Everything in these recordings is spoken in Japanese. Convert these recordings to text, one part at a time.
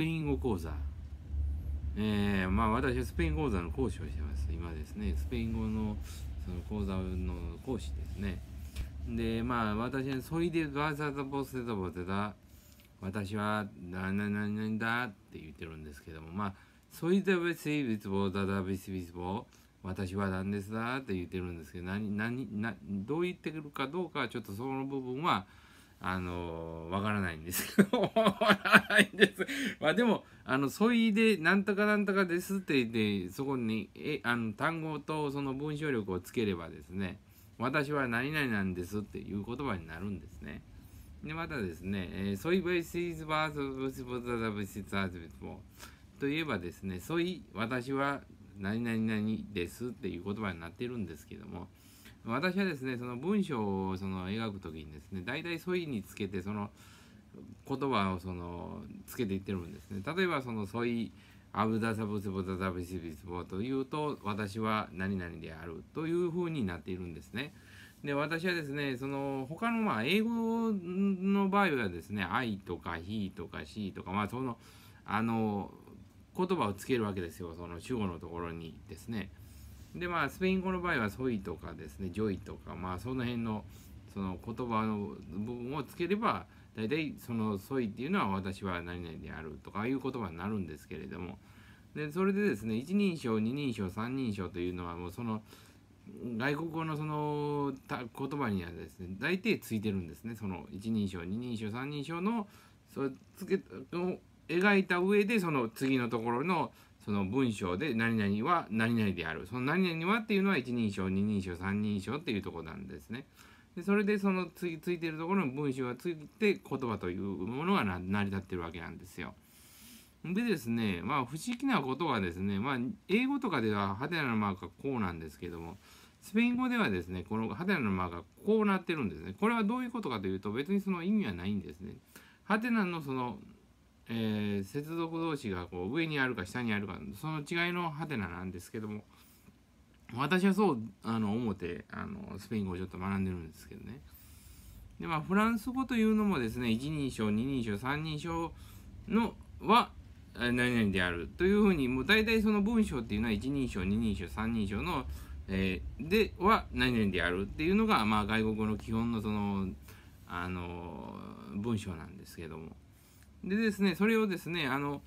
ペイン語講座。えー、まあ私はスペイン講座の講師をしてます。今ですね、スペイン語のその講座の講師ですね。で、まあ私は、それでガーサザボセザボテだ。私は、なななにだって言ってるんですけども、まあ、それで別にダ棒、だだ別別棒、私は何ですだって言ってるんですけど、何、何、などう言ってくるかどうかはちょっとその部分は、あのわからないんですけど、わからないんです。まあでも、あの、そいで、なんとかなんとかですって言って、そこに、え、あの、単語とその文章力をつければですね、私は何々なんですっていう言葉になるんですね。で、またですね、えー、ソイベシーズバーズブブザザブシズといえばですね、ソイ、私は何々々ですっていう言葉になってるんですけども、私はですねその文章をその描く時にですね大体そいにつけてその言葉をそのつけていってるんですね例えばその添いアブダサブスボダサブシビスボというと私は何々であるというふうになっているんですねで私はですねその他のまあ英語の場合はですね「愛」とか「he」とか「she」とかまあそのあの言葉をつけるわけですよその主語のところにですね。でまあスペイン語の場合は「ソイ」とかですね「ジョイ」とかまあその辺のその言葉の部分をつければ大体その「ソイ」っていうのは私は何々であるとかいう言葉になるんですけれどもでそれでですね一人称二人称三人称というのはもうその外国語のその言葉にはですね大体ついてるんですねその一人称二人称三人称のそつけを描いた上でその次のところの「その文章で何々は何々である。その何々はっていうのは一人称、二人称、三人称っていうとこなんですね。でそれでそのついてるところの文章がついて言葉というものが成り立ってるわけなんですよ。でですね、まあ不思議なことはですね、まあ英語とかではハテナのマークはこうなんですけども、スペイン語ではですね、このハテナのマークがこうなってるんですね。これはどういうことかというと別にその意味はないんですね。ハテナのそのえー、接続同士がこう上にあるか下にあるかその違いのハテナなんですけども私はそうあの思ってあのスペイン語をちょっと学んでるんですけどねでまあフランス語というのもですね一人称二人称三人称のは何々であるというふうにもう大体その文章っていうのは一人称二人称三人称の、えー、では何々であるっていうのが、まあ、外国語の基本のそのあの文章なんですけども。でですね、それをですね、あの、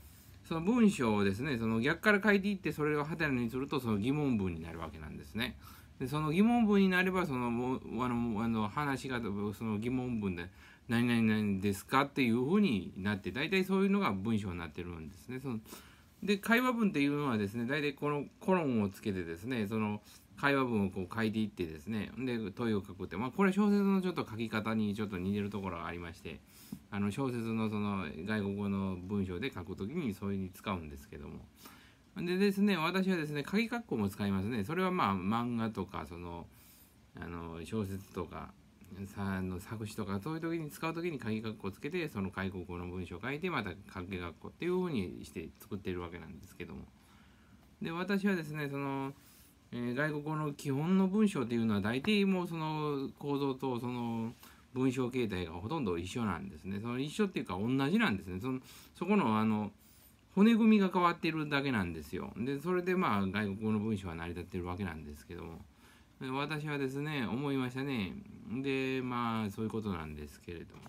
その文章をですね、その逆から書いていって、それをハテナにすると、その疑問文になるわけなんですね。でその疑問文になれば、その、あの、あの話が、その疑問文で、何々何ですかっていうふうになって、大体そういうのが文章になってるんですね。そので会話文っていうのはですね大体このコロンをつけてですねその会話文をこう書いていってですねで問いを書くってまあこれ小説のちょっと書き方にちょっと似てるところがありましてあの小説のその外国語の文章で書くときにそういうに使うんですけどもでですね私はですね鍵括弧も使いますねそれはまあ漫画とかそのあの小説とかさあの作詞とかそういう時に使う時に鍵括弧つけてその開国語の文章を書いてまた鍵括弧っていう風にして作ってるわけなんですけどもで私はですねその、えー、外国語の基本の文章っていうのは大体もうその構造とその文章形態がほとんど一緒なんですねその一緒っていうか同じなんですねそのそこのあの骨組みが変わってるだけなんですよでそれでまあ外国語の文章は成り立ってるわけなんですけども。私はですね思いましたねでまあそういうことなんですけれども。